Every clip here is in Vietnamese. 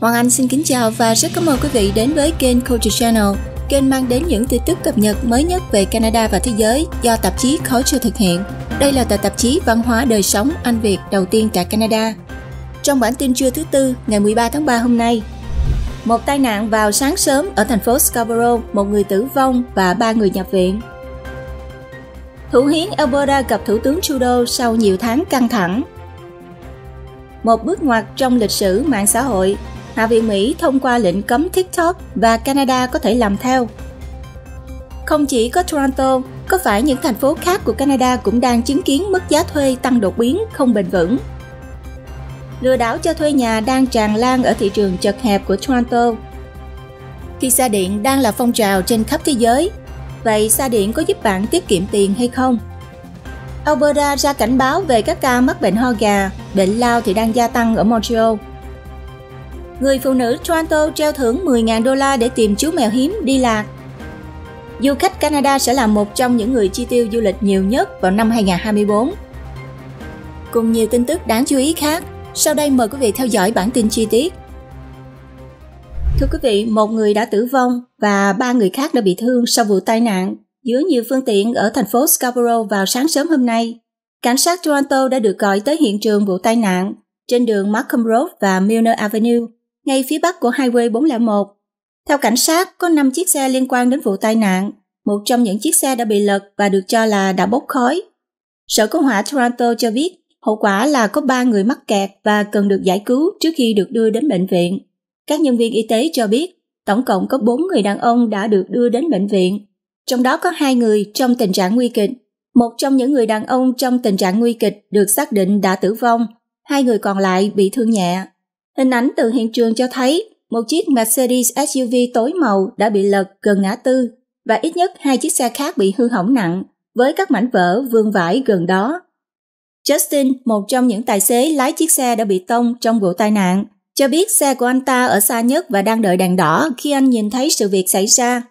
Hoàng Anh xin kính chào và rất cảm ơn quý vị đến với kênh Culture Channel, kênh mang đến những tin tức cập nhật mới nhất về Canada và thế giới do tạp chí Culture thực hiện. Đây là tờ tạp chí văn hóa đời sống Anh Việt đầu tiên tại Canada. Trong bản tin trưa thứ tư ngày 13 tháng 3 hôm nay, một tai nạn vào sáng sớm ở thành phố Scarborough, một người tử vong và ba người nhập viện. Thủ hiến Alberta gặp Thủ tướng Trudeau sau nhiều tháng căng thẳng. Một bước ngoặt trong lịch sử mạng xã hội Hạ viện Mỹ thông qua lệnh cấm TikTok và Canada có thể làm theo. Không chỉ có Toronto, có phải những thành phố khác của Canada cũng đang chứng kiến mức giá thuê tăng đột biến không bền vững? Lừa đảo cho thuê nhà đang tràn lan ở thị trường chật hẹp của Toronto. Khi xa điện đang là phong trào trên khắp thế giới, vậy xa điện có giúp bạn tiết kiệm tiền hay không? Alberta ra cảnh báo về các ca mắc bệnh ho gà, bệnh lao thì đang gia tăng ở Montreal – người phụ nữ Toronto treo thưởng 10.000 đô la để tìm chú mèo hiếm đi lạc. Du khách Canada sẽ là một trong những người chi tiêu du lịch nhiều nhất vào năm 2024. Cùng nhiều tin tức đáng chú ý khác, sau đây mời quý vị theo dõi bản tin chi tiết. Thưa quý vị, một người đã tử vong và ba người khác đã bị thương sau vụ tai nạn giữa nhiều phương tiện ở thành phố Scarborough vào sáng sớm hôm nay. Cảnh sát Toronto đã được gọi tới hiện trường vụ tai nạn trên đường Markham Road và Milner Avenue ngay phía bắc của Highway 401. Theo cảnh sát, có 5 chiếc xe liên quan đến vụ tai nạn. Một trong những chiếc xe đã bị lật và được cho là đã bốc khói. Sở Cứu hỏa Toronto cho biết hậu quả là có 3 người mắc kẹt và cần được giải cứu trước khi được đưa đến bệnh viện. Các nhân viên y tế cho biết tổng cộng có 4 người đàn ông đã được đưa đến bệnh viện, trong đó có hai người trong tình trạng nguy kịch. Một trong những người đàn ông trong tình trạng nguy kịch được xác định đã tử vong, hai người còn lại bị thương nhẹ. Hình ảnh từ hiện trường cho thấy một chiếc Mercedes SUV tối màu đã bị lật gần ngã tư và ít nhất hai chiếc xe khác bị hư hỏng nặng với các mảnh vỡ vương vãi gần đó. Justin, một trong những tài xế lái chiếc xe đã bị tông trong vụ tai nạn, cho biết xe của anh ta ở xa nhất và đang đợi đèn đỏ khi anh nhìn thấy sự việc xảy ra.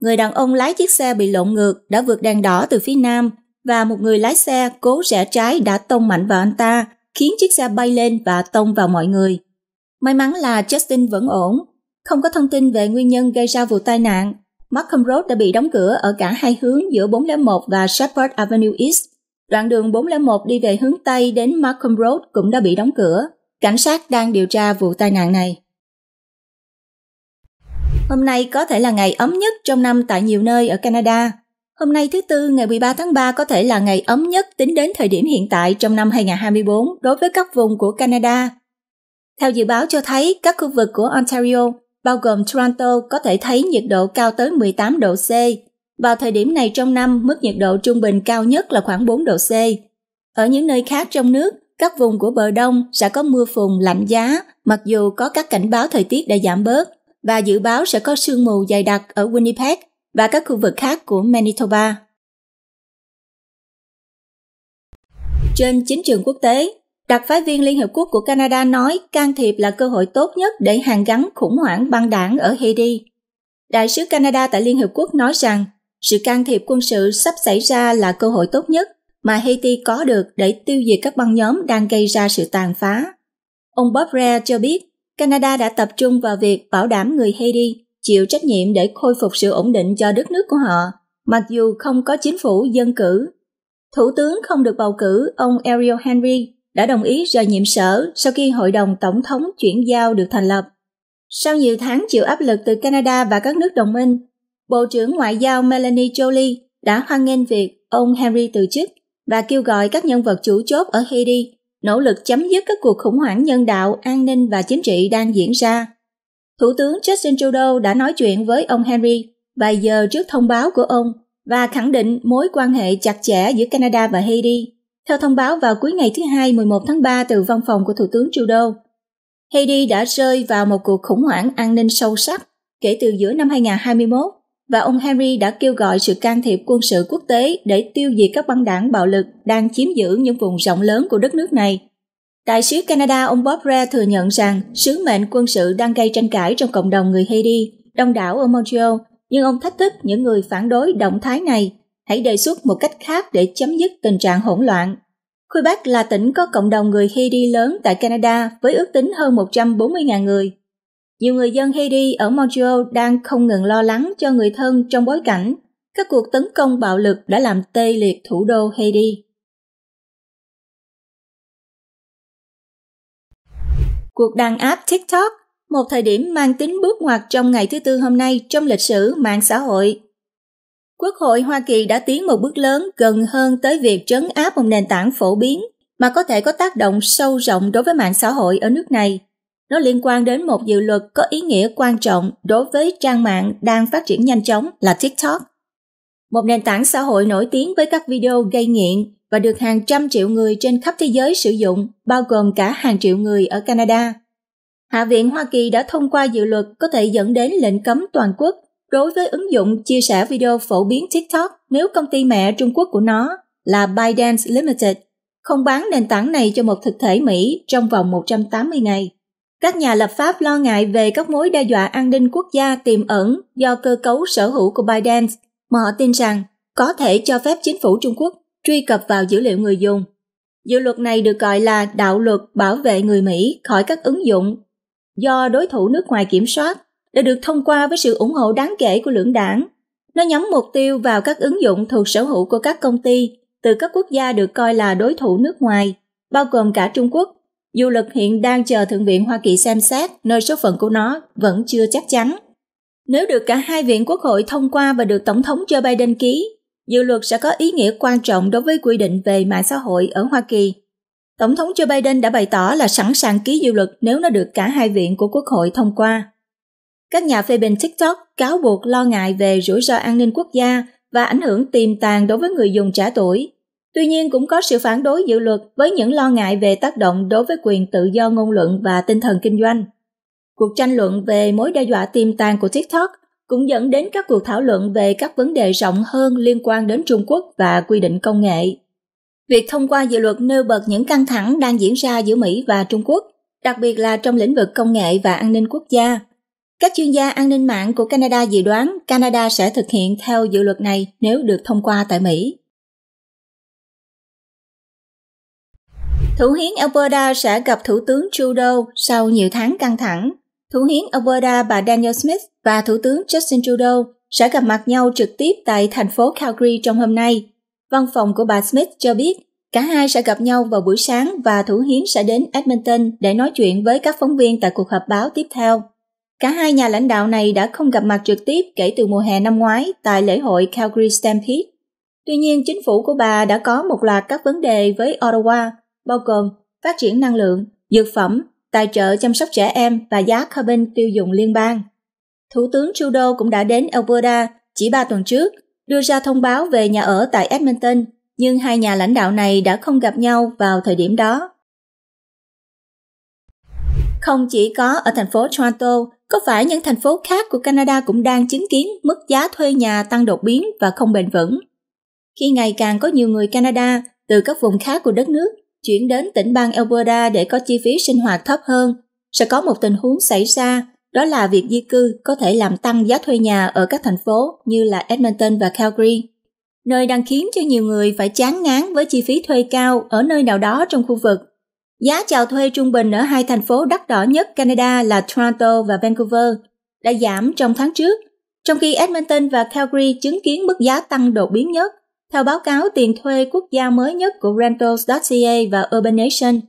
Người đàn ông lái chiếc xe bị lộn ngược đã vượt đèn đỏ từ phía nam và một người lái xe cố rẽ trái đã tông mạnh vào anh ta, khiến chiếc xe bay lên và tông vào mọi người. May mắn là Justin vẫn ổn. Không có thông tin về nguyên nhân gây ra vụ tai nạn. Markham Road đã bị đóng cửa ở cả hai hướng giữa 401 và Shepherd Avenue East. Đoạn đường 401 đi về hướng Tây đến Markham Road cũng đã bị đóng cửa. Cảnh sát đang điều tra vụ tai nạn này. Hôm nay có thể là ngày ấm nhất trong năm tại nhiều nơi ở Canada. Hôm nay thứ Tư ngày 13 tháng 3 có thể là ngày ấm nhất tính đến thời điểm hiện tại trong năm 2024 đối với các vùng của Canada. Theo dự báo cho thấy, các khu vực của Ontario, bao gồm Toronto, có thể thấy nhiệt độ cao tới 18 độ C. Vào thời điểm này trong năm, mức nhiệt độ trung bình cao nhất là khoảng 4 độ C. Ở những nơi khác trong nước, các vùng của bờ đông sẽ có mưa phùn lạnh giá, mặc dù có các cảnh báo thời tiết đã giảm bớt, và dự báo sẽ có sương mù dày đặc ở Winnipeg và các khu vực khác của Manitoba. Trên chính trường quốc tế, Đặc phái viên Liên Hiệp Quốc của Canada nói can thiệp là cơ hội tốt nhất để hàn gắn khủng hoảng băng đảng ở Haiti. Đại sứ Canada tại Liên Hiệp Quốc nói rằng sự can thiệp quân sự sắp xảy ra là cơ hội tốt nhất mà Haiti có được để tiêu diệt các băng nhóm đang gây ra sự tàn phá. Ông Bob Rare cho biết Canada đã tập trung vào việc bảo đảm người Haiti chịu trách nhiệm để khôi phục sự ổn định cho đất nước của họ, mặc dù không có chính phủ dân cử. Thủ tướng không được bầu cử, ông Ariel Henry đã đồng ý rời nhiệm sở sau khi hội đồng tổng thống chuyển giao được thành lập. Sau nhiều tháng chịu áp lực từ Canada và các nước đồng minh, Bộ trưởng Ngoại giao Melanie Jolie đã hoan nghênh việc ông Henry từ chức và kêu gọi các nhân vật chủ chốt ở Haiti nỗ lực chấm dứt các cuộc khủng hoảng nhân đạo, an ninh và chính trị đang diễn ra. Thủ tướng Justin Trudeau đã nói chuyện với ông Henry vài giờ trước thông báo của ông và khẳng định mối quan hệ chặt chẽ giữa Canada và Haiti. Theo thông báo vào cuối ngày thứ Hai 11 tháng 3 từ văn phòng của Thủ tướng Trudeau, Haiti đã rơi vào một cuộc khủng hoảng an ninh sâu sắc kể từ giữa năm 2021 và ông Henry đã kêu gọi sự can thiệp quân sự quốc tế để tiêu diệt các băng đảng bạo lực đang chiếm giữ những vùng rộng lớn của đất nước này. Đại sứ Canada ông Bob Rea thừa nhận rằng sứ mệnh quân sự đang gây tranh cãi trong cộng đồng người Haiti, đông đảo ở Montreal, nhưng ông thách thức những người phản đối động thái này hãy đề xuất một cách khác để chấm dứt tình trạng hỗn loạn. Quebec là tỉnh có cộng đồng người Haiti lớn tại Canada với ước tính hơn 140.000 người. Nhiều người dân Haiti ở Montreal đang không ngừng lo lắng cho người thân trong bối cảnh các cuộc tấn công bạo lực đã làm tê liệt thủ đô Haiti. Cuộc đàn áp TikTok, một thời điểm mang tính bước ngoặt trong ngày thứ tư hôm nay trong lịch sử mạng xã hội, Quốc hội Hoa Kỳ đã tiến một bước lớn gần hơn tới việc trấn áp một nền tảng phổ biến mà có thể có tác động sâu rộng đối với mạng xã hội ở nước này. Nó liên quan đến một dự luật có ý nghĩa quan trọng đối với trang mạng đang phát triển nhanh chóng là TikTok. Một nền tảng xã hội nổi tiếng với các video gây nghiện và được hàng trăm triệu người trên khắp thế giới sử dụng, bao gồm cả hàng triệu người ở Canada. Hạ viện Hoa Kỳ đã thông qua dự luật có thể dẫn đến lệnh cấm toàn quốc đối với ứng dụng chia sẻ video phổ biến TikTok nếu công ty mẹ Trung Quốc của nó là ByteDance Limited không bán nền tảng này cho một thực thể Mỹ trong vòng 180 ngày. Các nhà lập pháp lo ngại về các mối đe dọa an ninh quốc gia tiềm ẩn do cơ cấu sở hữu của ByteDance mà họ tin rằng có thể cho phép chính phủ Trung Quốc truy cập vào dữ liệu người dùng. Dự luật này được gọi là đạo luật bảo vệ người Mỹ khỏi các ứng dụng do đối thủ nước ngoài kiểm soát đã được thông qua với sự ủng hộ đáng kể của lưỡng đảng. Nó nhắm mục tiêu vào các ứng dụng thuộc sở hữu của các công ty từ các quốc gia được coi là đối thủ nước ngoài, bao gồm cả Trung Quốc. Dù luật hiện đang chờ Thượng viện Hoa Kỳ xem xét nơi số phận của nó vẫn chưa chắc chắn. Nếu được cả hai viện quốc hội thông qua và được Tổng thống Joe Biden ký, dự luật sẽ có ý nghĩa quan trọng đối với quy định về mạng xã hội ở Hoa Kỳ. Tổng thống Joe Biden đã bày tỏ là sẵn sàng ký dự luật nếu nó được cả hai viện của Quốc hội thông qua. Các nhà phê bình TikTok cáo buộc lo ngại về rủi ro an ninh quốc gia và ảnh hưởng tiềm tàng đối với người dùng trẻ tuổi. Tuy nhiên cũng có sự phản đối dự luật với những lo ngại về tác động đối với quyền tự do ngôn luận và tinh thần kinh doanh. Cuộc tranh luận về mối đe dọa tiềm tàng của TikTok cũng dẫn đến các cuộc thảo luận về các vấn đề rộng hơn liên quan đến Trung Quốc và quy định công nghệ. Việc thông qua dự luật nêu bật những căng thẳng đang diễn ra giữa Mỹ và Trung Quốc, đặc biệt là trong lĩnh vực công nghệ và an ninh quốc gia, các chuyên gia an ninh mạng của Canada dự đoán Canada sẽ thực hiện theo dự luật này nếu được thông qua tại Mỹ. Thủ hiến Alberta sẽ gặp Thủ tướng Trudeau sau nhiều tháng căng thẳng. Thủ hiến Alberta bà Daniel Smith và Thủ tướng Justin Trudeau sẽ gặp mặt nhau trực tiếp tại thành phố Calgary trong hôm nay. Văn phòng của bà Smith cho biết cả hai sẽ gặp nhau vào buổi sáng và Thủ hiến sẽ đến Edmonton để nói chuyện với các phóng viên tại cuộc họp báo tiếp theo. Cả hai nhà lãnh đạo này đã không gặp mặt trực tiếp kể từ mùa hè năm ngoái tại lễ hội Calgary Stampede. Tuy nhiên, chính phủ của bà đã có một loạt các vấn đề với Ottawa, bao gồm phát triển năng lượng, dược phẩm, tài trợ chăm sóc trẻ em và giá carbon tiêu dùng liên bang. Thủ tướng Trudeau cũng đã đến Alberta chỉ 3 tuần trước, đưa ra thông báo về nhà ở tại Edmonton, nhưng hai nhà lãnh đạo này đã không gặp nhau vào thời điểm đó. Không chỉ có ở thành phố Toronto có phải những thành phố khác của Canada cũng đang chứng kiến mức giá thuê nhà tăng đột biến và không bền vững? Khi ngày càng có nhiều người Canada từ các vùng khác của đất nước chuyển đến tỉnh bang Alberta để có chi phí sinh hoạt thấp hơn, sẽ có một tình huống xảy ra, đó là việc di cư có thể làm tăng giá thuê nhà ở các thành phố như là Edmonton và Calgary, nơi đang khiến cho nhiều người phải chán ngán với chi phí thuê cao ở nơi nào đó trong khu vực Giá chào thuê trung bình ở hai thành phố đắt đỏ nhất Canada là Toronto và Vancouver đã giảm trong tháng trước, trong khi Edmonton và Calgary chứng kiến mức giá tăng đột biến nhất, theo báo cáo tiền thuê quốc gia mới nhất của Rentals.ca và Urbanation.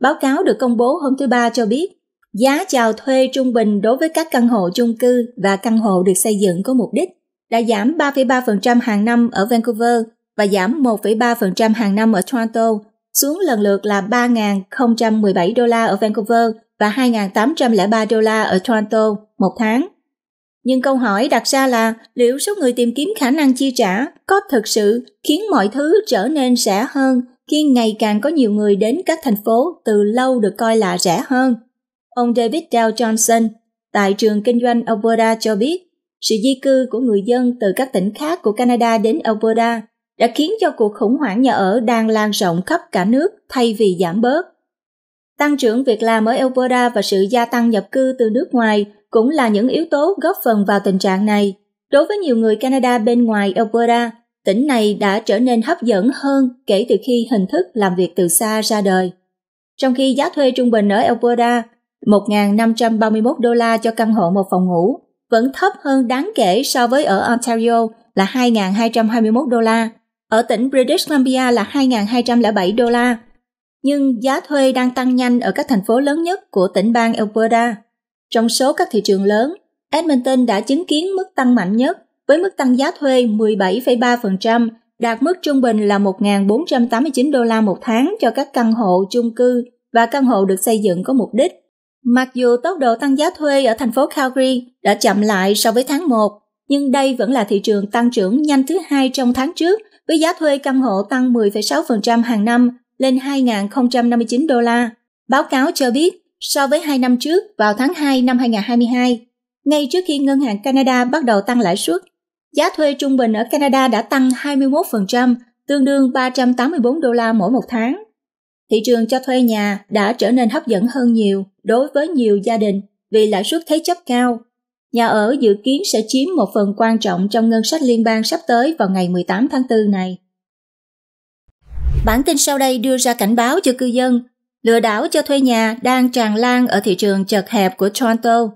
Báo cáo được công bố hôm thứ Ba cho biết, giá chào thuê trung bình đối với các căn hộ chung cư và căn hộ được xây dựng có mục đích đã giảm 3,3% hàng năm ở Vancouver và giảm 1,3% hàng năm ở Toronto xuống lần lượt là 3.017 đô la ở Vancouver và 2.803 đô la ở Toronto một tháng. Nhưng câu hỏi đặt ra là liệu số người tìm kiếm khả năng chi trả có thực sự khiến mọi thứ trở nên rẻ hơn khi ngày càng có nhiều người đến các thành phố từ lâu được coi là rẻ hơn? Ông David Dow Johnson tại trường kinh doanh Alberta cho biết sự di cư của người dân từ các tỉnh khác của Canada đến Alberta đã khiến cho cuộc khủng hoảng nhà ở đang lan rộng khắp cả nước thay vì giảm bớt. Tăng trưởng việc làm ở Alberta và sự gia tăng nhập cư từ nước ngoài cũng là những yếu tố góp phần vào tình trạng này. Đối với nhiều người Canada bên ngoài Alberta, tỉnh này đã trở nên hấp dẫn hơn kể từ khi hình thức làm việc từ xa ra đời. Trong khi giá thuê trung bình ở Alberta, 1.531 đô la cho căn hộ một phòng ngủ, vẫn thấp hơn đáng kể so với ở Ontario là 2.221 đô la ở tỉnh British Columbia là 2.207 đô la, nhưng giá thuê đang tăng nhanh ở các thành phố lớn nhất của tỉnh bang Alberta. Trong số các thị trường lớn, Edmonton đã chứng kiến mức tăng mạnh nhất với mức tăng giá thuê 17,3%, đạt mức trung bình là 1.489 đô la một tháng cho các căn hộ chung cư và căn hộ được xây dựng có mục đích. Mặc dù tốc độ tăng giá thuê ở thành phố Calgary đã chậm lại so với tháng 1, nhưng đây vẫn là thị trường tăng trưởng nhanh thứ hai trong tháng trước với giá thuê căn hộ tăng 10,6% hàng năm lên 2.059 đô la. Báo cáo cho biết, so với hai năm trước vào tháng 2 năm 2022, ngay trước khi Ngân hàng Canada bắt đầu tăng lãi suất, giá thuê trung bình ở Canada đã tăng 21%, tương đương 384 đô la mỗi một tháng. Thị trường cho thuê nhà đã trở nên hấp dẫn hơn nhiều đối với nhiều gia đình vì lãi suất thế chấp cao Nhà ở dự kiến sẽ chiếm một phần quan trọng trong ngân sách liên bang sắp tới vào ngày 18 tháng 4 này. Bản tin sau đây đưa ra cảnh báo cho cư dân, lừa đảo cho thuê nhà đang tràn lan ở thị trường chật hẹp của Toronto.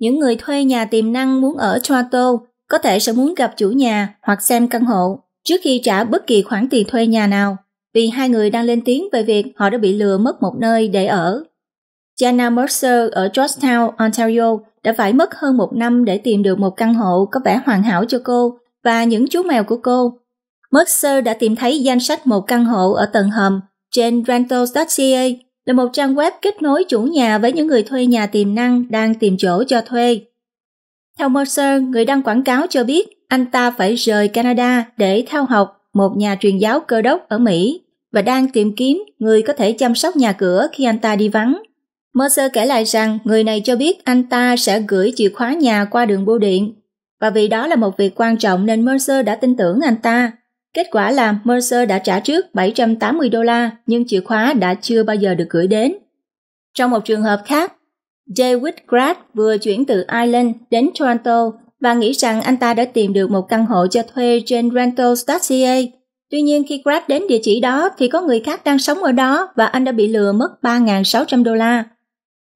Những người thuê nhà tiềm năng muốn ở Toronto có thể sẽ muốn gặp chủ nhà hoặc xem căn hộ trước khi trả bất kỳ khoản tiền thuê nhà nào, vì hai người đang lên tiếng về việc họ đã bị lừa mất một nơi để ở. Jana Mercer ở Georgetown, Ontario đã phải mất hơn một năm để tìm được một căn hộ có vẻ hoàn hảo cho cô và những chú mèo của cô. Mercer đã tìm thấy danh sách một căn hộ ở tầng hầm trên rentals.ca là một trang web kết nối chủ nhà với những người thuê nhà tiềm năng đang tìm chỗ cho thuê. Theo Mercer, người đăng quảng cáo cho biết anh ta phải rời Canada để theo học một nhà truyền giáo cơ đốc ở Mỹ và đang tìm kiếm người có thể chăm sóc nhà cửa khi anh ta đi vắng. Mercer kể lại rằng người này cho biết anh ta sẽ gửi chìa khóa nhà qua đường bưu điện. Và vì đó là một việc quan trọng nên Mercer đã tin tưởng anh ta. Kết quả là Mercer đã trả trước 780 đô la nhưng chìa khóa đã chưa bao giờ được gửi đến. Trong một trường hợp khác, David Grad vừa chuyển từ Ireland đến Toronto và nghĩ rằng anh ta đã tìm được một căn hộ cho thuê trên rentals.ca. Tuy nhiên khi Grad đến địa chỉ đó thì có người khác đang sống ở đó và anh đã bị lừa mất 3.600 đô la.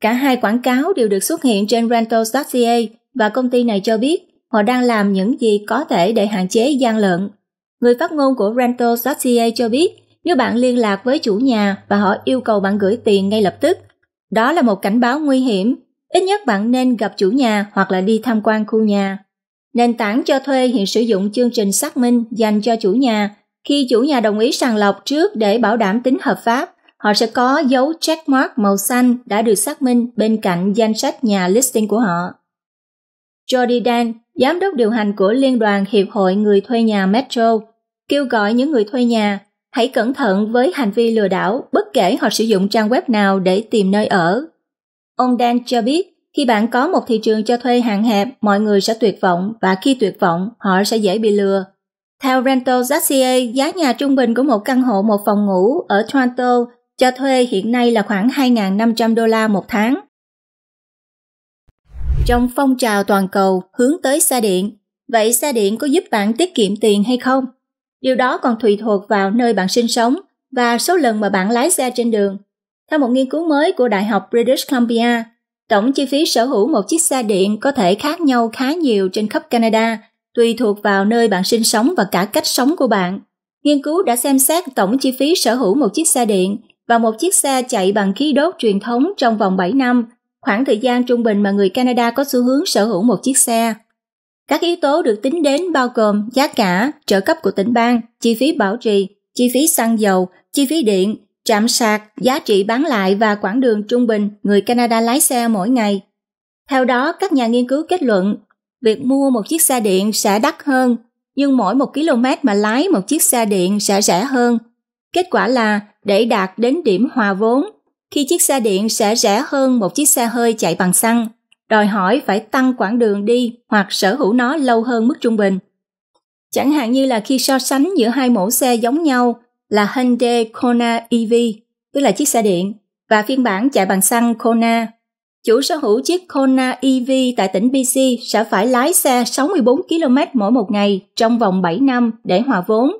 Cả hai quảng cáo đều được xuất hiện trên rentals.ca và công ty này cho biết họ đang làm những gì có thể để hạn chế gian lận. Người phát ngôn của rentals.ca cho biết nếu bạn liên lạc với chủ nhà và họ yêu cầu bạn gửi tiền ngay lập tức, đó là một cảnh báo nguy hiểm. Ít nhất bạn nên gặp chủ nhà hoặc là đi tham quan khu nhà. Nền tảng cho thuê hiện sử dụng chương trình xác minh dành cho chủ nhà khi chủ nhà đồng ý sàng lọc trước để bảo đảm tính hợp pháp họ sẽ có dấu checkmark màu xanh đã được xác minh bên cạnh danh sách nhà listing của họ. Jody Dan, giám đốc điều hành của Liên đoàn Hiệp hội Người thuê nhà Metro, kêu gọi những người thuê nhà hãy cẩn thận với hành vi lừa đảo bất kể họ sử dụng trang web nào để tìm nơi ở. Ông Dan cho biết, khi bạn có một thị trường cho thuê hạn hẹp, mọi người sẽ tuyệt vọng và khi tuyệt vọng, họ sẽ dễ bị lừa. Theo Rental.ca, giá nhà trung bình của một căn hộ một phòng ngủ ở Toronto cho thuê hiện nay là khoảng 2.500 đô la một tháng. Trong phong trào toàn cầu hướng tới xe điện, vậy xe điện có giúp bạn tiết kiệm tiền hay không? Điều đó còn tùy thuộc vào nơi bạn sinh sống và số lần mà bạn lái xe trên đường. Theo một nghiên cứu mới của Đại học British Columbia, tổng chi phí sở hữu một chiếc xe điện có thể khác nhau khá nhiều trên khắp Canada, tùy thuộc vào nơi bạn sinh sống và cả cách sống của bạn. Nghiên cứu đã xem xét tổng chi phí sở hữu một chiếc xe điện và một chiếc xe chạy bằng khí đốt truyền thống trong vòng 7 năm, khoảng thời gian trung bình mà người Canada có xu hướng sở hữu một chiếc xe. Các yếu tố được tính đến bao gồm giá cả, trợ cấp của tỉnh bang, chi phí bảo trì, chi phí xăng dầu, chi phí điện, trạm sạc, giá trị bán lại và quãng đường trung bình người Canada lái xe mỗi ngày. Theo đó, các nhà nghiên cứu kết luận, việc mua một chiếc xe điện sẽ đắt hơn, nhưng mỗi một km mà lái một chiếc xe điện sẽ rẻ hơn. Kết quả là để đạt đến điểm hòa vốn, khi chiếc xe điện sẽ rẻ hơn một chiếc xe hơi chạy bằng xăng, đòi hỏi phải tăng quãng đường đi hoặc sở hữu nó lâu hơn mức trung bình. Chẳng hạn như là khi so sánh giữa hai mẫu xe giống nhau là Hyundai Kona EV, tức là chiếc xe điện, và phiên bản chạy bằng xăng Kona. Chủ sở hữu chiếc Kona EV tại tỉnh BC sẽ phải lái xe 64 km mỗi một ngày trong vòng 7 năm để hòa vốn –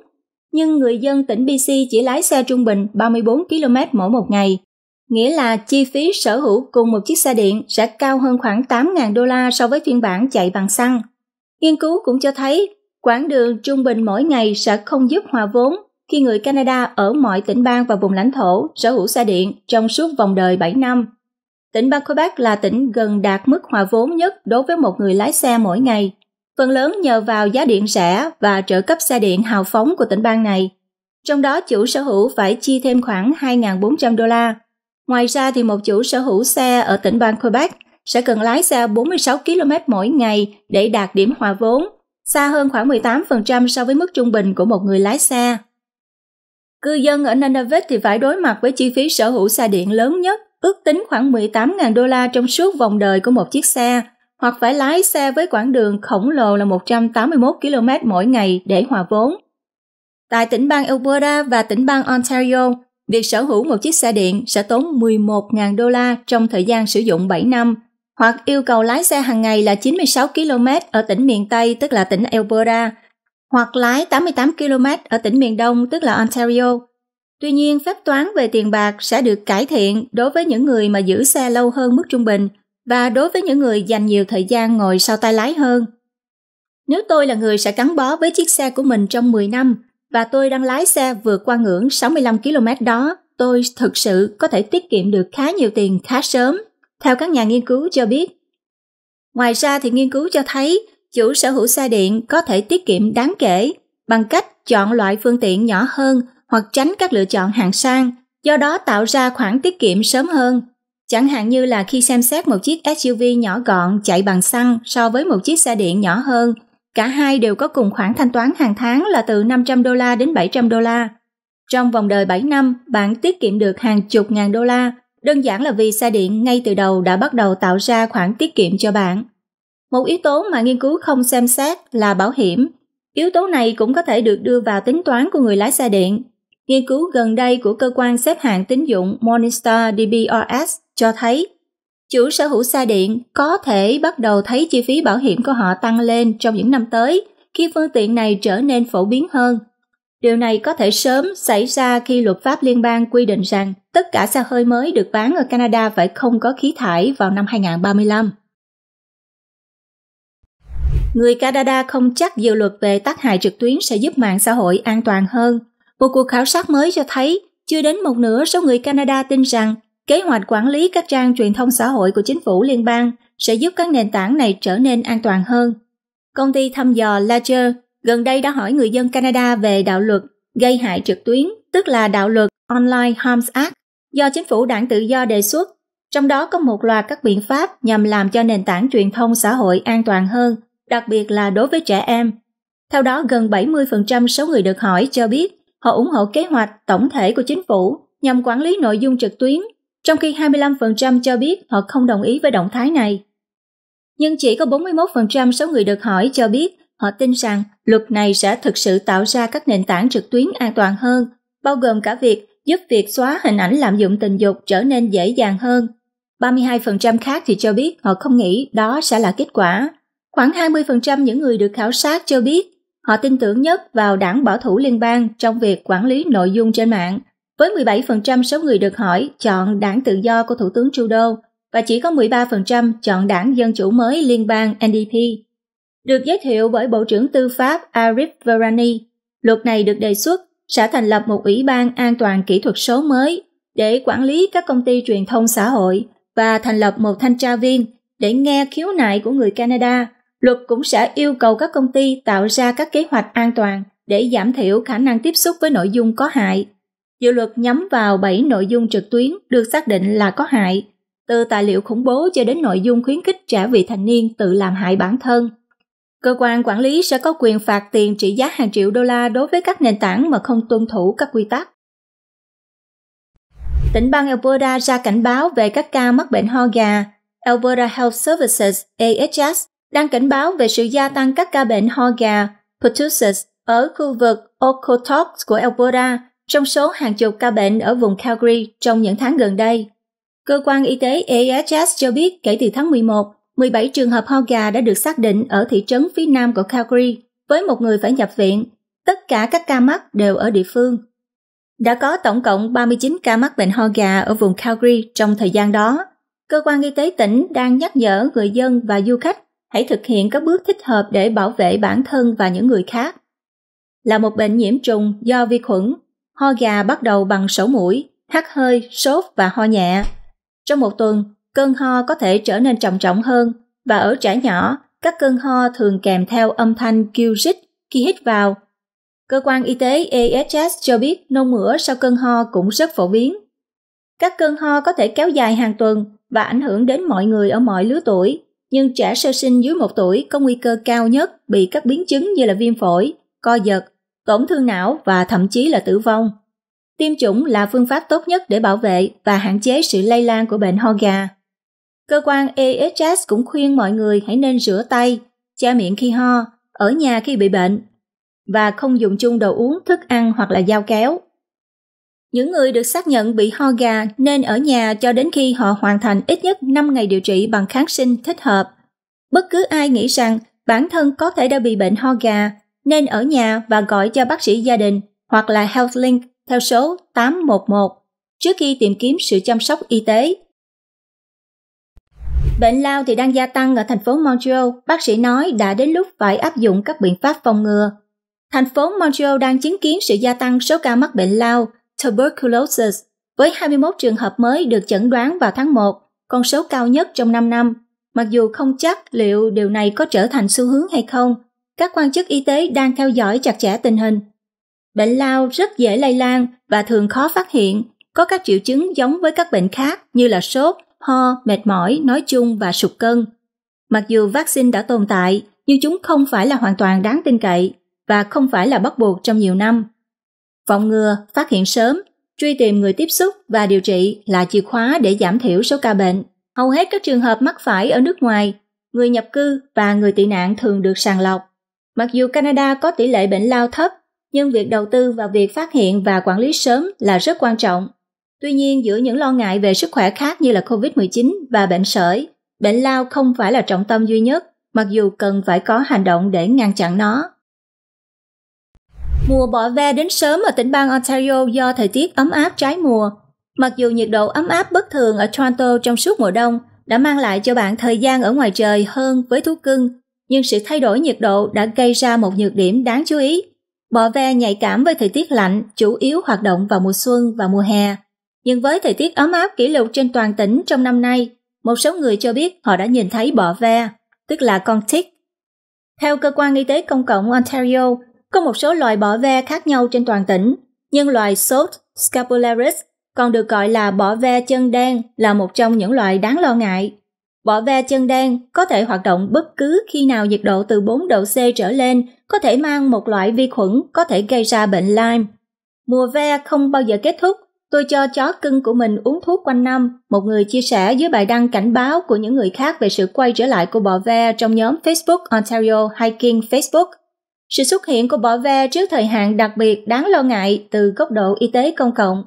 nhưng người dân tỉnh BC chỉ lái xe trung bình 34 km mỗi một ngày, nghĩa là chi phí sở hữu cùng một chiếc xe điện sẽ cao hơn khoảng 8.000 đô la so với phiên bản chạy bằng xăng. Nghiên cứu cũng cho thấy, quãng đường trung bình mỗi ngày sẽ không giúp hòa vốn khi người Canada ở mọi tỉnh bang và vùng lãnh thổ sở hữu xe điện trong suốt vòng đời 7 năm. Tỉnh bang Quebec là tỉnh gần đạt mức hòa vốn nhất đối với một người lái xe mỗi ngày phần lớn nhờ vào giá điện rẻ và trợ cấp xe điện hào phóng của tỉnh bang này. Trong đó chủ sở hữu phải chi thêm khoảng 2.400 đô la. Ngoài ra thì một chủ sở hữu xe ở tỉnh bang Quebec sẽ cần lái xe 46 km mỗi ngày để đạt điểm hòa vốn, xa hơn khoảng 18% so với mức trung bình của một người lái xe. Cư dân ở Nunavut thì phải đối mặt với chi phí sở hữu xe điện lớn nhất, ước tính khoảng 18.000 đô la trong suốt vòng đời của một chiếc xe – hoặc phải lái xe với quãng đường khổng lồ là 181 km mỗi ngày để hòa vốn. Tại tỉnh bang Alberta và tỉnh bang Ontario, việc sở hữu một chiếc xe điện sẽ tốn 11.000 đô la trong thời gian sử dụng 7 năm, hoặc yêu cầu lái xe hàng ngày là 96 km ở tỉnh miền Tây tức là tỉnh Alberta, hoặc lái 88 km ở tỉnh miền Đông tức là Ontario. Tuy nhiên, phép toán về tiền bạc sẽ được cải thiện đối với những người mà giữ xe lâu hơn mức trung bình – và đối với những người dành nhiều thời gian ngồi sau tay lái hơn. Nếu tôi là người sẽ gắn bó với chiếc xe của mình trong 10 năm và tôi đang lái xe vượt qua ngưỡng 65 km đó, tôi thực sự có thể tiết kiệm được khá nhiều tiền khá sớm, theo các nhà nghiên cứu cho biết. Ngoài ra thì nghiên cứu cho thấy chủ sở hữu xe điện có thể tiết kiệm đáng kể bằng cách chọn loại phương tiện nhỏ hơn hoặc tránh các lựa chọn hạng sang, do đó tạo ra khoản tiết kiệm sớm hơn Chẳng hạn như là khi xem xét một chiếc SUV nhỏ gọn chạy bằng xăng so với một chiếc xe điện nhỏ hơn, cả hai đều có cùng khoản thanh toán hàng tháng là từ 500 đô la đến 700 đô la. Trong vòng đời 7 năm, bạn tiết kiệm được hàng chục ngàn đô la, đơn giản là vì xe điện ngay từ đầu đã bắt đầu tạo ra khoản tiết kiệm cho bạn. Một yếu tố mà nghiên cứu không xem xét là bảo hiểm. Yếu tố này cũng có thể được đưa vào tính toán của người lái xe điện. Nghiên cứu gần đây của cơ quan xếp hạng tín dụng Morningstar DBRS cho thấy chủ sở hữu xe điện có thể bắt đầu thấy chi phí bảo hiểm của họ tăng lên trong những năm tới khi phương tiện này trở nên phổ biến hơn. Điều này có thể sớm xảy ra khi luật pháp liên bang quy định rằng tất cả xe hơi mới được bán ở Canada phải không có khí thải vào năm 2035. Người Canada không chắc dự luật về tác hại trực tuyến sẽ giúp mạng xã hội an toàn hơn. Một cuộc khảo sát mới cho thấy chưa đến một nửa số người Canada tin rằng Kế hoạch quản lý các trang truyền thông xã hội của chính phủ liên bang sẽ giúp các nền tảng này trở nên an toàn hơn. Công ty thăm dò Ledger gần đây đã hỏi người dân Canada về đạo luật gây hại trực tuyến, tức là đạo luật Online Harms Act do chính phủ đảng tự do đề xuất. Trong đó có một loạt các biện pháp nhằm làm cho nền tảng truyền thông xã hội an toàn hơn, đặc biệt là đối với trẻ em. Theo đó, gần 70% số người được hỏi cho biết họ ủng hộ kế hoạch tổng thể của chính phủ nhằm quản lý nội dung trực tuyến trong khi 25% cho biết họ không đồng ý với động thái này. Nhưng chỉ có 41% số người được hỏi cho biết họ tin rằng luật này sẽ thực sự tạo ra các nền tảng trực tuyến an toàn hơn, bao gồm cả việc giúp việc xóa hình ảnh lạm dụng tình dục trở nên dễ dàng hơn. 32% khác thì cho biết họ không nghĩ đó sẽ là kết quả. Khoảng 20% những người được khảo sát cho biết họ tin tưởng nhất vào đảng bảo thủ liên bang trong việc quản lý nội dung trên mạng với 17% số người được hỏi chọn đảng tự do của Thủ tướng Trudeau và chỉ có 13% chọn đảng Dân Chủ mới liên bang NDP. Được giới thiệu bởi Bộ trưởng Tư pháp Arif Varani, luật này được đề xuất sẽ thành lập một ủy ban an toàn kỹ thuật số mới để quản lý các công ty truyền thông xã hội và thành lập một thanh tra viên để nghe khiếu nại của người Canada. Luật cũng sẽ yêu cầu các công ty tạo ra các kế hoạch an toàn để giảm thiểu khả năng tiếp xúc với nội dung có hại Dự luật nhắm vào 7 nội dung trực tuyến được xác định là có hại, từ tài liệu khủng bố cho đến nội dung khuyến khích trẻ vị thành niên tự làm hại bản thân. Cơ quan quản lý sẽ có quyền phạt tiền trị giá hàng triệu đô la đối với các nền tảng mà không tuân thủ các quy tắc. Tỉnh bang Alberta ra cảnh báo về các ca mắc bệnh ho gà. Alberta Health Services AHS đang cảnh báo về sự gia tăng các ca bệnh ho gà, pertussis ở khu vực Okotoks của Alberta trong số hàng chục ca bệnh ở vùng Calgary trong những tháng gần đây. Cơ quan y tế AHS cho biết kể từ tháng 11, 17 trường hợp ho gà đã được xác định ở thị trấn phía nam của Calgary, với một người phải nhập viện. Tất cả các ca mắc đều ở địa phương. Đã có tổng cộng 39 ca mắc bệnh ho gà ở vùng Calgary trong thời gian đó. Cơ quan y tế tỉnh đang nhắc nhở người dân và du khách hãy thực hiện các bước thích hợp để bảo vệ bản thân và những người khác. Là một bệnh nhiễm trùng do vi khuẩn, Ho gà bắt đầu bằng sổ mũi, hắt hơi, sốt và ho nhẹ. Trong một tuần, cơn ho có thể trở nên trầm trọng hơn và ở trẻ nhỏ, các cơn ho thường kèm theo âm thanh kêu rít khi hít vào. Cơ quan y tế EHS cho biết nôn mửa sau cơn ho cũng rất phổ biến. Các cơn ho có thể kéo dài hàng tuần và ảnh hưởng đến mọi người ở mọi lứa tuổi, nhưng trẻ sơ sinh dưới một tuổi có nguy cơ cao nhất bị các biến chứng như là viêm phổi, co giật tổn thương não và thậm chí là tử vong. Tiêm chủng là phương pháp tốt nhất để bảo vệ và hạn chế sự lây lan của bệnh ho gà. Cơ quan EHS cũng khuyên mọi người hãy nên rửa tay, che miệng khi ho, ở nhà khi bị bệnh và không dùng chung đồ uống, thức ăn hoặc là dao kéo. Những người được xác nhận bị ho gà nên ở nhà cho đến khi họ hoàn thành ít nhất 5 ngày điều trị bằng kháng sinh thích hợp. Bất cứ ai nghĩ rằng bản thân có thể đã bị bệnh ho gà nên ở nhà và gọi cho bác sĩ gia đình hoặc là HealthLink theo số 811 trước khi tìm kiếm sự chăm sóc y tế. Bệnh lao thì đang gia tăng ở thành phố Montreal, bác sĩ nói đã đến lúc phải áp dụng các biện pháp phòng ngừa. Thành phố Montreal đang chứng kiến sự gia tăng số ca mắc bệnh lao, tuberculosis, với 21 trường hợp mới được chẩn đoán vào tháng 1, con số cao nhất trong 5 năm. Mặc dù không chắc liệu điều này có trở thành xu hướng hay không, các quan chức y tế đang theo dõi chặt chẽ tình hình. Bệnh lao rất dễ lây lan và thường khó phát hiện, có các triệu chứng giống với các bệnh khác như là sốt, ho, mệt mỏi, nói chung và sụt cân. Mặc dù vaccine đã tồn tại, nhưng chúng không phải là hoàn toàn đáng tin cậy và không phải là bắt buộc trong nhiều năm. Phòng ngừa, phát hiện sớm, truy tìm người tiếp xúc và điều trị là chìa khóa để giảm thiểu số ca bệnh. Hầu hết các trường hợp mắc phải ở nước ngoài, người nhập cư và người tị nạn thường được sàng lọc Mặc dù Canada có tỷ lệ bệnh lao thấp, nhưng việc đầu tư vào việc phát hiện và quản lý sớm là rất quan trọng. Tuy nhiên, giữa những lo ngại về sức khỏe khác như là COVID-19 và bệnh sởi, bệnh lao không phải là trọng tâm duy nhất, mặc dù cần phải có hành động để ngăn chặn nó. Mùa bọ ve đến sớm ở tỉnh bang Ontario do thời tiết ấm áp trái mùa. Mặc dù nhiệt độ ấm áp bất thường ở Toronto trong suốt mùa đông đã mang lại cho bạn thời gian ở ngoài trời hơn với thú cưng nhưng sự thay đổi nhiệt độ đã gây ra một nhược điểm đáng chú ý. Bọ ve nhạy cảm với thời tiết lạnh, chủ yếu hoạt động vào mùa xuân và mùa hè. Nhưng với thời tiết ấm áp kỷ lục trên toàn tỉnh trong năm nay, một số người cho biết họ đã nhìn thấy bọ ve, tức là con tick. Theo cơ quan y tế công cộng Ontario, có một số loài bọ ve khác nhau trên toàn tỉnh, nhưng loài sốt Scapularis còn được gọi là bọ ve chân đen là một trong những loài đáng lo ngại Bọ ve chân đen có thể hoạt động bất cứ khi nào nhiệt độ từ 4 độ C trở lên, có thể mang một loại vi khuẩn có thể gây ra bệnh Lyme. Mùa ve không bao giờ kết thúc, tôi cho chó cưng của mình uống thuốc quanh năm, một người chia sẻ dưới bài đăng cảnh báo của những người khác về sự quay trở lại của bọ ve trong nhóm Facebook Ontario Hiking Facebook. Sự xuất hiện của bọ ve trước thời hạn đặc biệt đáng lo ngại từ góc độ y tế công cộng.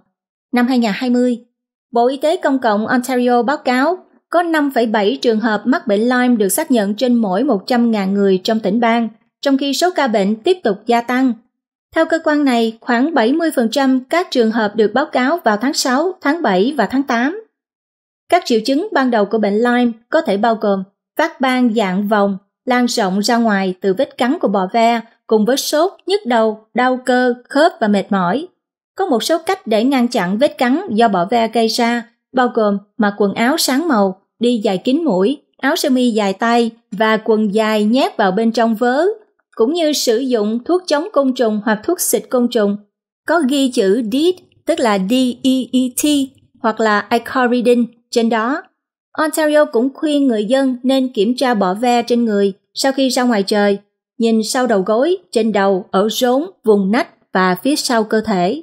Năm 2020, Bộ Y tế Công cộng Ontario báo cáo có 5,7 trường hợp mắc bệnh Lyme được xác nhận trên mỗi 100.000 người trong tỉnh bang, trong khi số ca bệnh tiếp tục gia tăng. Theo cơ quan này, khoảng 70% các trường hợp được báo cáo vào tháng 6, tháng 7 và tháng 8. Các triệu chứng ban đầu của bệnh Lyme có thể bao gồm phát ban dạng vòng, lan rộng ra ngoài từ vết cắn của bò ve cùng với sốt, nhức đầu, đau cơ, khớp và mệt mỏi. Có một số cách để ngăn chặn vết cắn do bọ ve gây ra, bao gồm mặc quần áo sáng màu, đi dài kín mũi, áo sơ mi dài tay và quần dài nhét vào bên trong vớ, cũng như sử dụng thuốc chống côn trùng hoặc thuốc xịt côn trùng. Có ghi chữ DEET, tức là D-E-E-T, hoặc là Icoridin trên đó. Ontario cũng khuyên người dân nên kiểm tra bỏ ve trên người sau khi ra ngoài trời, nhìn sau đầu gối, trên đầu, ở rốn, vùng nách và phía sau cơ thể.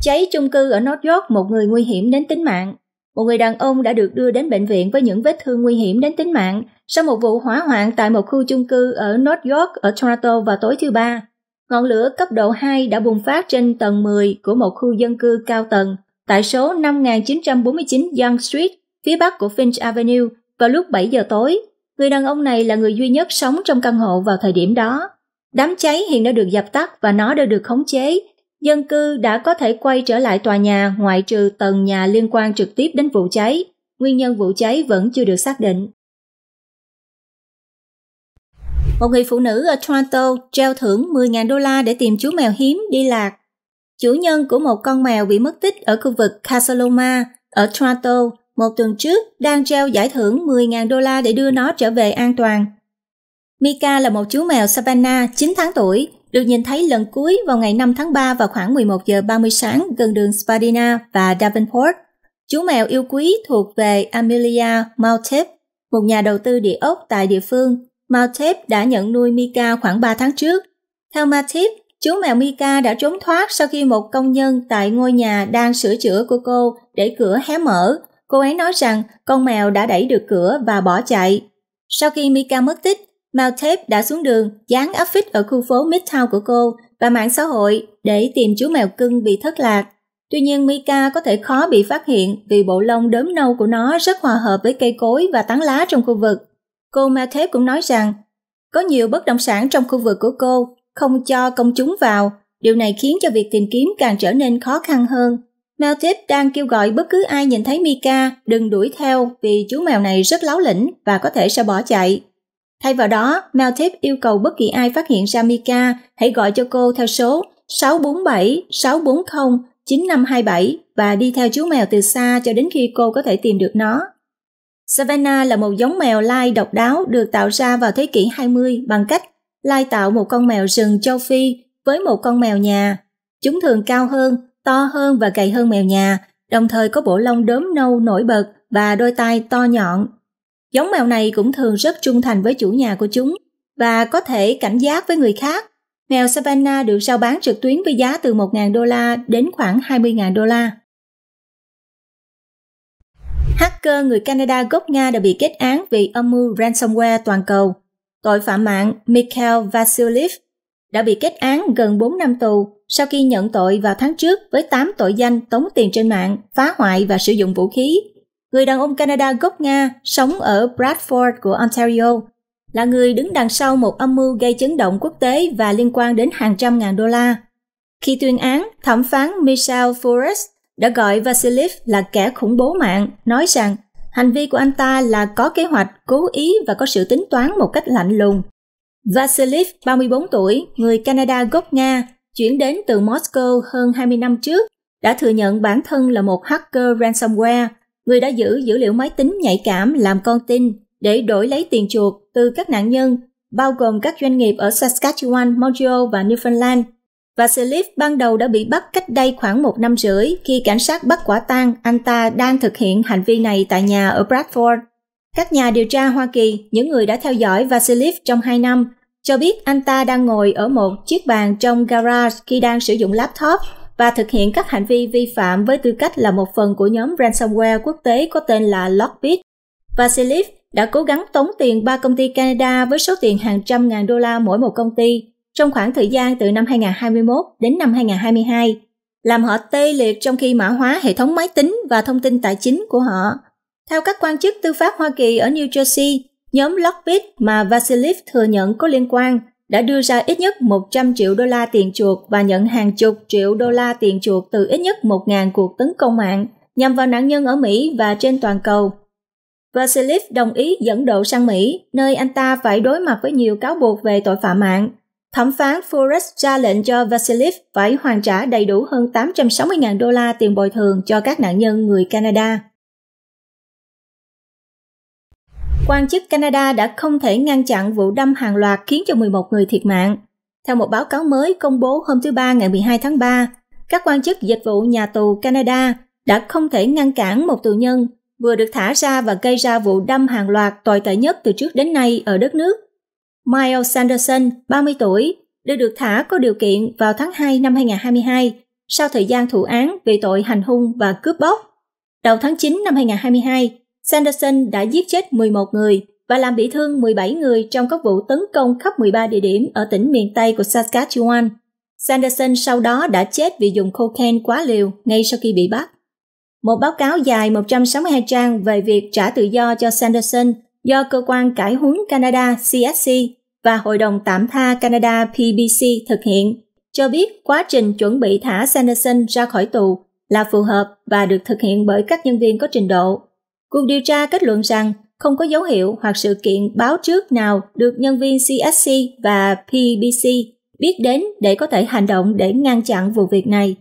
Cháy chung cư ở North York một người nguy hiểm đến tính mạng. Một người đàn ông đã được đưa đến bệnh viện với những vết thương nguy hiểm đến tính mạng sau một vụ hỏa hoạn tại một khu chung cư ở North York ở Toronto vào tối thứ Ba. Ngọn lửa cấp độ 2 đã bùng phát trên tầng 10 của một khu dân cư cao tầng tại số 5949 Young Street, phía bắc của Finch Avenue vào lúc 7 giờ tối. Người đàn ông này là người duy nhất sống trong căn hộ vào thời điểm đó. Đám cháy hiện đã được dập tắt và nó đã được khống chế, dân cư đã có thể quay trở lại tòa nhà ngoại trừ tầng nhà liên quan trực tiếp đến vụ cháy. Nguyên nhân vụ cháy vẫn chưa được xác định. Một người phụ nữ ở Toronto treo thưởng 10.000 đô la để tìm chú mèo hiếm đi lạc. Chủ nhân của một con mèo bị mất tích ở khu vực Casaloma ở Toronto một tuần trước đang treo giải thưởng 10.000 đô la để đưa nó trở về an toàn. Mika là một chú mèo Savannah 9 tháng tuổi được nhìn thấy lần cuối vào ngày 5 tháng 3 vào khoảng 11 giờ 30 sáng gần đường Spadina và Davenport. Chú mèo yêu quý thuộc về Amelia Maltep, một nhà đầu tư địa ốc tại địa phương. Maltep đã nhận nuôi Mika khoảng 3 tháng trước. Theo Matip, chú mèo Mika đã trốn thoát sau khi một công nhân tại ngôi nhà đang sửa chữa của cô để cửa hé mở. Cô ấy nói rằng con mèo đã đẩy được cửa và bỏ chạy. Sau khi Mika mất tích, Mao Thép đã xuống đường, dán áp phích ở khu phố Midtown của cô và mạng xã hội để tìm chú mèo cưng bị thất lạc. Tuy nhiên Mika có thể khó bị phát hiện vì bộ lông đốm nâu của nó rất hòa hợp với cây cối và tán lá trong khu vực. Cô Mao Thép cũng nói rằng, có nhiều bất động sản trong khu vực của cô, không cho công chúng vào. Điều này khiến cho việc tìm kiếm càng trở nên khó khăn hơn. Mao Thép đang kêu gọi bất cứ ai nhìn thấy Mika đừng đuổi theo vì chú mèo này rất láo lĩnh và có thể sẽ bỏ chạy. Thay vào đó, Maltip yêu cầu bất kỳ ai phát hiện ra Mika hãy gọi cho cô theo số 647 640 9527 và đi theo chú mèo từ xa cho đến khi cô có thể tìm được nó. Savannah là một giống mèo lai độc đáo được tạo ra vào thế kỷ 20 bằng cách lai tạo một con mèo rừng châu Phi với một con mèo nhà. Chúng thường cao hơn, to hơn và gầy hơn mèo nhà, đồng thời có bộ lông đốm nâu nổi bật và đôi tai to nhọn. Giống mèo này cũng thường rất trung thành với chủ nhà của chúng và có thể cảnh giác với người khác. Mèo Savannah được rao bán trực tuyến với giá từ 1.000 đô la đến khoảng 20.000 đô la. Hacker người Canada gốc Nga đã bị kết án vì âm mưu ransomware toàn cầu. Tội phạm mạng Mikhail Vasiliev đã bị kết án gần 4 năm tù sau khi nhận tội vào tháng trước với 8 tội danh tống tiền trên mạng, phá hoại và sử dụng vũ khí người đàn ông Canada gốc Nga sống ở Bradford của Ontario, là người đứng đằng sau một âm mưu gây chấn động quốc tế và liên quan đến hàng trăm ngàn đô la. Khi tuyên án, thẩm phán Michel Forrest đã gọi Vasiliv là kẻ khủng bố mạng, nói rằng hành vi của anh ta là có kế hoạch, cố ý và có sự tính toán một cách lạnh lùng. Vasiliv, 34 tuổi, người Canada gốc Nga, chuyển đến từ Moscow hơn 20 năm trước, đã thừa nhận bản thân là một hacker ransomware người đã giữ dữ liệu máy tính nhạy cảm làm con tin để đổi lấy tiền chuộc từ các nạn nhân, bao gồm các doanh nghiệp ở Saskatchewan, Montreal và Newfoundland. Vasiliev ban đầu đã bị bắt cách đây khoảng một năm rưỡi khi cảnh sát bắt quả tang anh ta đang thực hiện hành vi này tại nhà ở Bradford. Các nhà điều tra Hoa Kỳ, những người đã theo dõi Vasiliev trong hai năm, cho biết anh ta đang ngồi ở một chiếc bàn trong garage khi đang sử dụng laptop và thực hiện các hành vi vi phạm với tư cách là một phần của nhóm ransomware quốc tế có tên là Lockbit. Vasiliev đã cố gắng tống tiền ba công ty Canada với số tiền hàng trăm ngàn đô la mỗi một công ty trong khoảng thời gian từ năm 2021 đến năm 2022, làm họ tê liệt trong khi mã hóa hệ thống máy tính và thông tin tài chính của họ. Theo các quan chức tư pháp Hoa Kỳ ở New Jersey, nhóm Lockbit mà Vasiliev thừa nhận có liên quan đã đưa ra ít nhất 100 triệu đô la tiền chuộc và nhận hàng chục triệu đô la tiền chuộc từ ít nhất 1.000 cuộc tấn công mạng nhằm vào nạn nhân ở Mỹ và trên toàn cầu. Vasiliev đồng ý dẫn độ sang Mỹ, nơi anh ta phải đối mặt với nhiều cáo buộc về tội phạm mạng. Thẩm phán Forrest ra lệnh cho Vasiliev phải hoàn trả đầy đủ hơn 860.000 đô la tiền bồi thường cho các nạn nhân người Canada. quan chức Canada đã không thể ngăn chặn vụ đâm hàng loạt khiến cho 11 người thiệt mạng. Theo một báo cáo mới công bố hôm thứ Ba ngày 12 tháng 3, các quan chức dịch vụ nhà tù Canada đã không thể ngăn cản một tù nhân vừa được thả ra và gây ra vụ đâm hàng loạt tồi tệ nhất từ trước đến nay ở đất nước. Miles Sanderson, 30 tuổi, đã được thả có điều kiện vào tháng 2 năm 2022 sau thời gian thụ án vì tội hành hung và cướp bóc. Đầu tháng 9 năm 2022, Sanderson đã giết chết 11 người và làm bị thương 17 người trong các vụ tấn công khắp 13 địa điểm ở tỉnh miền Tây của Saskatchewan. Sanderson sau đó đã chết vì dùng cocaine quá liều ngay sau khi bị bắt. Một báo cáo dài 162 trang về việc trả tự do cho Sanderson do Cơ quan Cải huấn Canada CSC và Hội đồng Tạm tha Canada PBC thực hiện cho biết quá trình chuẩn bị thả Sanderson ra khỏi tù là phù hợp và được thực hiện bởi các nhân viên có trình độ Cuộc điều tra kết luận rằng không có dấu hiệu hoặc sự kiện báo trước nào được nhân viên CSC và PBC biết đến để có thể hành động để ngăn chặn vụ việc này.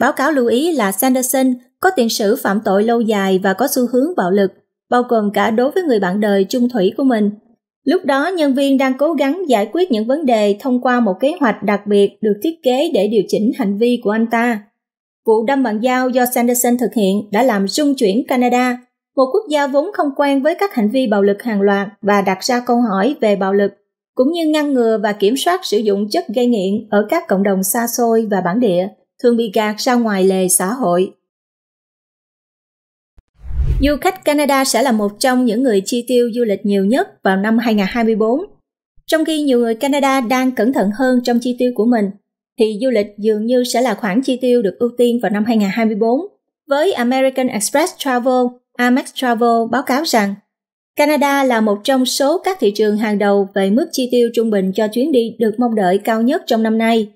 Báo cáo lưu ý là Sanderson có tiền sử phạm tội lâu dài và có xu hướng bạo lực, bao gồm cả đối với người bạn đời chung thủy của mình. Lúc đó, nhân viên đang cố gắng giải quyết những vấn đề thông qua một kế hoạch đặc biệt được thiết kế để điều chỉnh hành vi của anh ta. Vụ đâm bằng dao do Sanderson thực hiện đã làm rung chuyển Canada một quốc gia vốn không quen với các hành vi bạo lực hàng loạt và đặt ra câu hỏi về bạo lực, cũng như ngăn ngừa và kiểm soát sử dụng chất gây nghiện ở các cộng đồng xa xôi và bản địa, thường bị gạt ra ngoài lề xã hội. Du khách Canada sẽ là một trong những người chi tiêu du lịch nhiều nhất vào năm 2024. Trong khi nhiều người Canada đang cẩn thận hơn trong chi tiêu của mình, thì du lịch dường như sẽ là khoản chi tiêu được ưu tiên vào năm 2024 với American Express Travel Amex Travel báo cáo rằng Canada là một trong số các thị trường hàng đầu về mức chi tiêu trung bình cho chuyến đi được mong đợi cao nhất trong năm nay.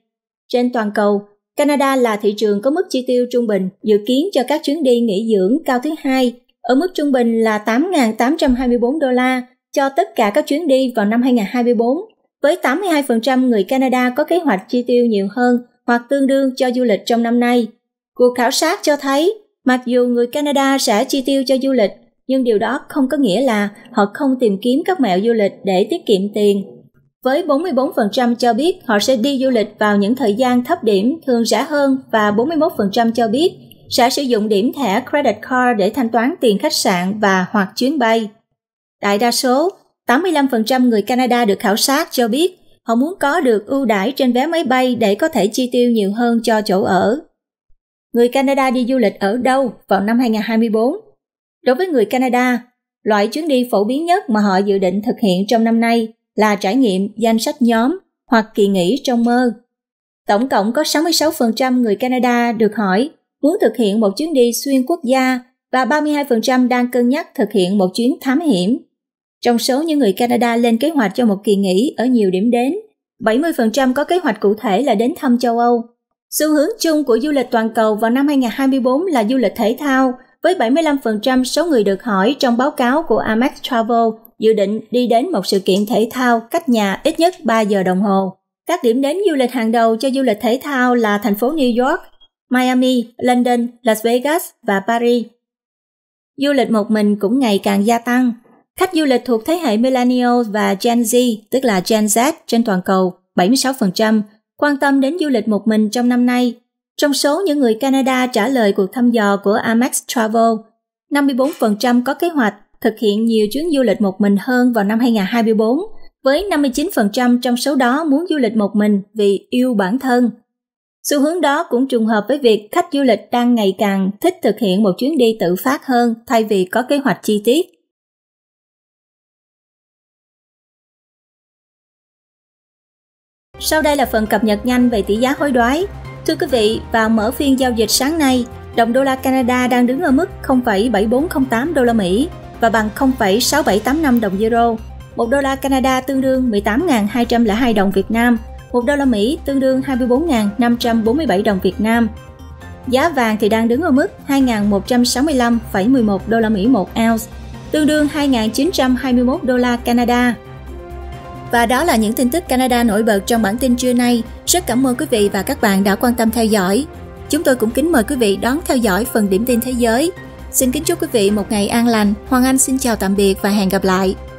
Trên toàn cầu, Canada là thị trường có mức chi tiêu trung bình dự kiến cho các chuyến đi nghỉ dưỡng cao thứ hai, ở mức trung bình là 8.824 đô la cho tất cả các chuyến đi vào năm 2024, với 82% người Canada có kế hoạch chi tiêu nhiều hơn hoặc tương đương cho du lịch trong năm nay. Cuộc khảo sát cho thấy Mặc dù người Canada sẽ chi tiêu cho du lịch, nhưng điều đó không có nghĩa là họ không tìm kiếm các mẹo du lịch để tiết kiệm tiền. Với 44% cho biết họ sẽ đi du lịch vào những thời gian thấp điểm thường rẻ hơn và 41% cho biết sẽ sử dụng điểm thẻ credit card để thanh toán tiền khách sạn và hoặc chuyến bay. Đại đa số, 85% người Canada được khảo sát cho biết họ muốn có được ưu đãi trên vé máy bay để có thể chi tiêu nhiều hơn cho chỗ ở. Người Canada đi du lịch ở đâu vào năm 2024? Đối với người Canada, loại chuyến đi phổ biến nhất mà họ dự định thực hiện trong năm nay là trải nghiệm danh sách nhóm hoặc kỳ nghỉ trong mơ. Tổng cộng có 66% người Canada được hỏi muốn thực hiện một chuyến đi xuyên quốc gia và 32% đang cân nhắc thực hiện một chuyến thám hiểm. Trong số những người Canada lên kế hoạch cho một kỳ nghỉ ở nhiều điểm đến, 70% có kế hoạch cụ thể là đến thăm châu Âu Xu hướng chung của du lịch toàn cầu vào năm 2024 là du lịch thể thao, với 75% số người được hỏi trong báo cáo của Amex Travel dự định đi đến một sự kiện thể thao cách nhà ít nhất 3 giờ đồng hồ. Các điểm đến du lịch hàng đầu cho du lịch thể thao là thành phố New York, Miami, London, Las Vegas và Paris. Du lịch một mình cũng ngày càng gia tăng. Khách du lịch thuộc thế hệ Millennials và Gen Z, tức là Gen Z trên toàn cầu, 76%, quan tâm đến du lịch một mình trong năm nay. Trong số những người Canada trả lời cuộc thăm dò của Amex Travel, 54% có kế hoạch thực hiện nhiều chuyến du lịch một mình hơn vào năm 2024, với 59% trong số đó muốn du lịch một mình vì yêu bản thân. Xu hướng đó cũng trùng hợp với việc khách du lịch đang ngày càng thích thực hiện một chuyến đi tự phát hơn thay vì có kế hoạch chi tiết. Sau đây là phần cập nhật nhanh về tỷ giá hối đoái. Thưa quý vị, vào mở phiên giao dịch sáng nay, đồng đô la Canada đang đứng ở mức 0,7408 đô la Mỹ và bằng 0,6785 đồng euro. một đô la Canada tương đương 18.202 đồng Việt Nam, một đô la Mỹ tương đương 24.547 đồng Việt Nam. Giá vàng thì đang đứng ở mức 2.165,11 đô la Mỹ một ounce, tương đương 2.921 đô la Canada. Và đó là những tin tức Canada nổi bật trong bản tin trưa nay. Rất cảm ơn quý vị và các bạn đã quan tâm theo dõi. Chúng tôi cũng kính mời quý vị đón theo dõi phần điểm tin thế giới. Xin kính chúc quý vị một ngày an lành. Hoàng Anh xin chào tạm biệt và hẹn gặp lại.